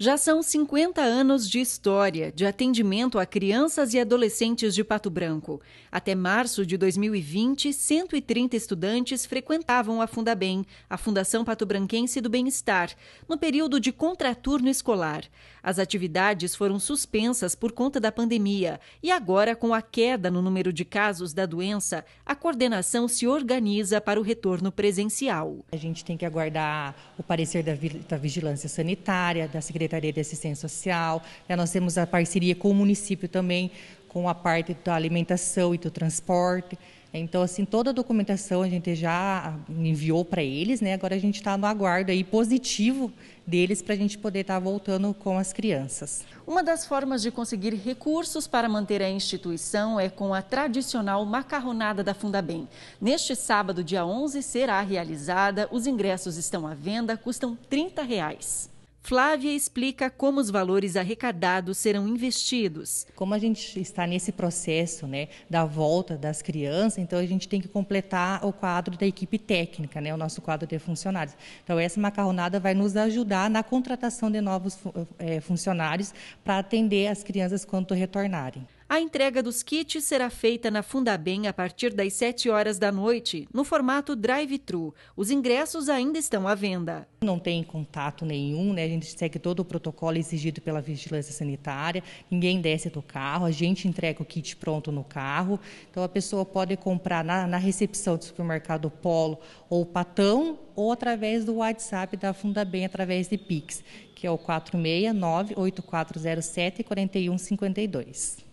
Já são 50 anos de história de atendimento a crianças e adolescentes de Pato Branco. Até março de 2020, 130 estudantes frequentavam a Fundabem, a Fundação Pato Branquense do Bem-Estar, no período de contraturno escolar. As atividades foram suspensas por conta da pandemia e agora, com a queda no número de casos da doença, a coordenação se organiza para o retorno presencial. A gente tem que aguardar o parecer da, da Vigilância Sanitária, da Secretaria Secretaria de Assistência Social, né, nós temos a parceria com o município também, com a parte da alimentação e do transporte. Então, assim, toda a documentação a gente já enviou para eles, né? Agora a gente está no aguardo aí positivo deles para a gente poder estar tá voltando com as crianças. Uma das formas de conseguir recursos para manter a instituição é com a tradicional macarronada da Fundabem. Neste sábado, dia 11, será realizada. Os ingressos estão à venda, custam R$ 30 reais. Flávia explica como os valores arrecadados serão investidos. Como a gente está nesse processo né, da volta das crianças, então a gente tem que completar o quadro da equipe técnica, né, o nosso quadro de funcionários. Então, essa macarronada vai nos ajudar na contratação de novos é, funcionários para atender as crianças quando retornarem. A entrega dos kits será feita na Fundabem a partir das 7 horas da noite, no formato drive-thru. Os ingressos ainda estão à venda. Não tem contato nenhum, né? A gente segue todo o protocolo exigido pela vigilância sanitária. Ninguém desce do carro, a gente entrega o kit pronto no carro. Então a pessoa pode comprar na, na recepção do supermercado Polo ou Patão ou através do WhatsApp da Fundabem através de Pix, que é o 469 8407 4152.